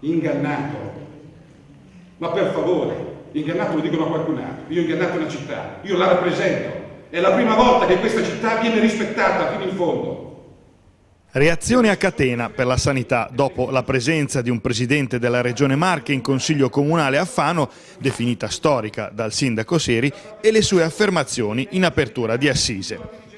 ingannato. Ma per favore, ingannato lo dicono a qualcun altro. Io ho ingannato una città, io la rappresento. È la prima volta che questa città viene rispettata fino in fondo. Reazione a catena per la sanità dopo la presenza di un presidente della Regione Marche in Consiglio Comunale a Fano, definita storica dal sindaco Seri, e le sue affermazioni in apertura di Assise.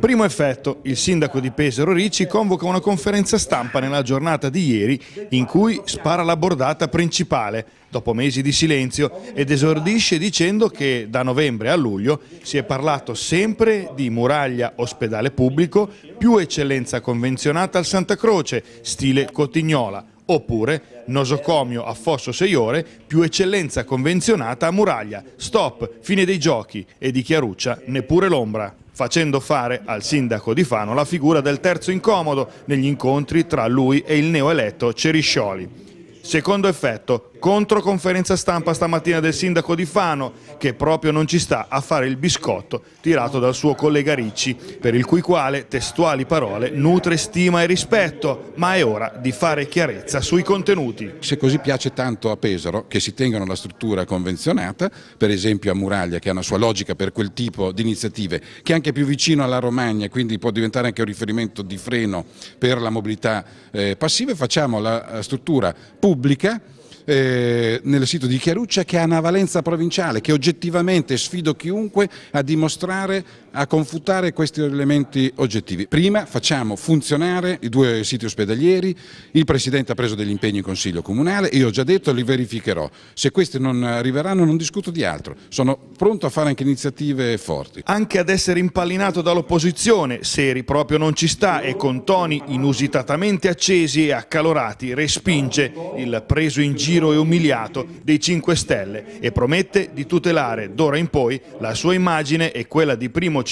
Primo effetto, il sindaco di Pesaro Ricci convoca una conferenza stampa nella giornata di ieri in cui spara la bordata principale dopo mesi di silenzio ed esordisce dicendo che da novembre a luglio si è parlato sempre di muraglia ospedale pubblico più eccellenza convenzionata al Santa Croce, stile Cotignola, oppure nosocomio a Fosso 6 ore più eccellenza convenzionata a muraglia, stop, fine dei giochi e di Chiaruccia neppure l'ombra facendo fare al sindaco di Fano la figura del terzo incomodo negli incontri tra lui e il neoeletto Ceriscioli. Secondo effetto, controconferenza stampa stamattina del sindaco di Fano, che proprio non ci sta a fare il biscotto tirato dal suo collega Ricci, per il cui quale, testuali parole, nutre stima e rispetto, ma è ora di fare chiarezza sui contenuti. Se così piace tanto a Pesaro che si tengano la struttura convenzionata, per esempio a Muraglia che ha una sua logica per quel tipo di iniziative, che è anche più vicino alla Romagna, quindi può diventare anche un riferimento di freno per la mobilità eh, passiva, facciamo la eh, struttura pubblica pubblica eh, nel sito di Chiaruccia che ha una valenza provinciale, che oggettivamente sfido chiunque a dimostrare a confutare questi elementi oggettivi. Prima facciamo funzionare i due siti ospedalieri, il Presidente ha preso degli impegni in Consiglio Comunale, io ho già detto li verificherò. Se questi non arriveranno non discuto di altro, sono pronto a fare anche iniziative forti. Anche ad essere impallinato dall'opposizione, Seri proprio non ci sta e con toni inusitatamente accesi e accalorati respinge il preso in giro e umiliato dei 5 Stelle e promette di tutelare d'ora in poi la sua immagine e quella di primo cittadino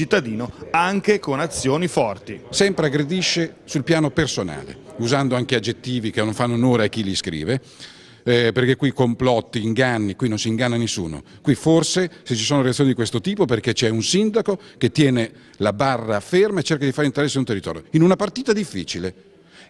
cittadino anche con azioni forti. Sempre aggredisce sul piano personale, usando anche aggettivi che non fanno onore a chi li scrive, eh, perché qui complotti, inganni, qui non si inganna nessuno. Qui forse se ci sono reazioni di questo tipo perché c'è un sindaco che tiene la barra ferma e cerca di fare interesse in un territorio. In una partita difficile,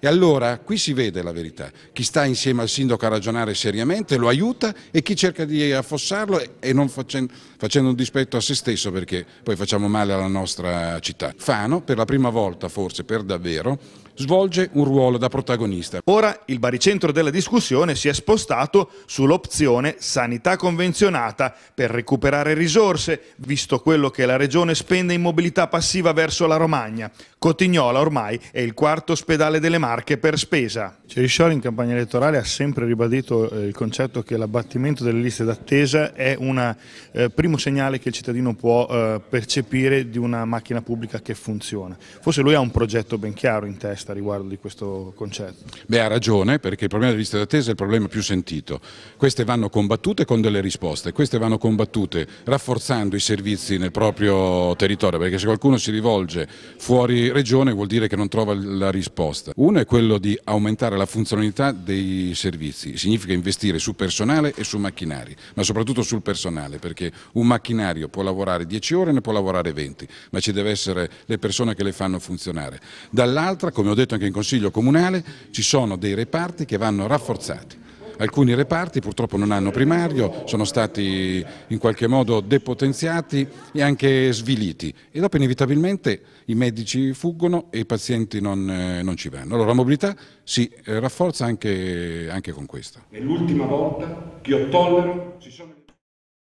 e allora qui si vede la verità. Chi sta insieme al sindaco a ragionare seriamente lo aiuta e chi cerca di affossarlo e non facendo, facendo un dispetto a se stesso perché poi facciamo male alla nostra città. Fano per la prima volta forse per davvero svolge un ruolo da protagonista. Ora il baricentro della discussione si è spostato sull'opzione sanità convenzionata per recuperare risorse, visto quello che la Regione spende in mobilità passiva verso la Romagna. Cotignola ormai è il quarto ospedale delle Marche per spesa. Ceriscioli in campagna elettorale ha sempre ribadito eh, il concetto che l'abbattimento delle liste d'attesa è un eh, primo segnale che il cittadino può eh, percepire di una macchina pubblica che funziona. Forse lui ha un progetto ben chiaro in testa vista riguardo di questo concetto? Beh, ha ragione, perché il problema delle liste d'attesa è il problema più sentito. Queste vanno combattute con delle risposte, queste vanno combattute rafforzando i servizi nel proprio territorio, perché se qualcuno si rivolge fuori regione vuol dire che non trova la risposta. Uno è quello di aumentare la funzionalità dei servizi, significa investire su personale e su macchinari, ma soprattutto sul personale, perché un macchinario può lavorare 10 ore e ne può lavorare 20, ma ci deve essere le persone che le fanno funzionare. Dall'altra, come ho detto, detto anche in Consiglio Comunale, ci sono dei reparti che vanno rafforzati alcuni reparti purtroppo non hanno primario, sono stati in qualche modo depotenziati e anche sviliti e dopo inevitabilmente i medici fuggono e i pazienti non, eh, non ci vanno. Allora la mobilità si eh, rafforza anche, anche con questo. È l'ultima volta che io tollero...